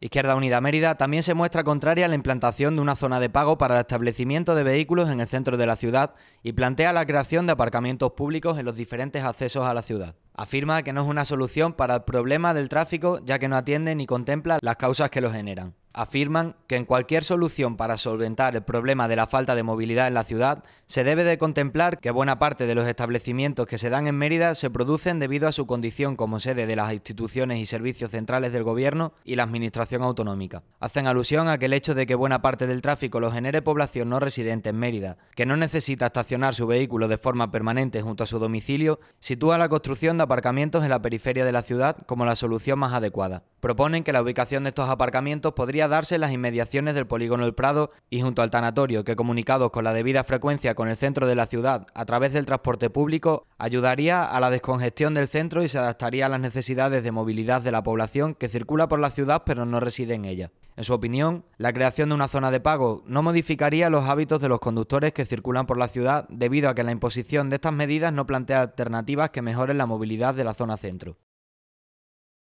Izquierda Unida Mérida también se muestra contraria a la implantación de una zona de pago para el establecimiento de vehículos en el centro de la ciudad y plantea la creación de aparcamientos públicos en los diferentes accesos a la ciudad. Afirma que no es una solución para el problema del tráfico ya que no atiende ni contempla las causas que lo generan. Afirman que en cualquier solución para solventar el problema de la falta de movilidad en la ciudad se debe de contemplar que buena parte de los establecimientos que se dan en Mérida se producen debido a su condición como sede de las instituciones y servicios centrales del gobierno y la administración autonómica. Hacen alusión a que el hecho de que buena parte del tráfico lo genere población no residente en Mérida, que no necesita estacionar su vehículo de forma permanente junto a su domicilio, sitúa la construcción de aparcamientos en la periferia de la ciudad como la solución más adecuada. Proponen que la ubicación de estos aparcamientos podría darse en las inmediaciones del polígono El Prado y junto al tanatorio, que comunicados con la debida frecuencia con el centro de la ciudad a través del transporte público, ayudaría a la descongestión del centro y se adaptaría a las necesidades de movilidad de la población que circula por la ciudad pero no reside en ella. En su opinión, la creación de una zona de pago no modificaría los hábitos de los conductores que circulan por la ciudad debido a que la imposición de estas medidas no plantea alternativas que mejoren la movilidad de la zona centro.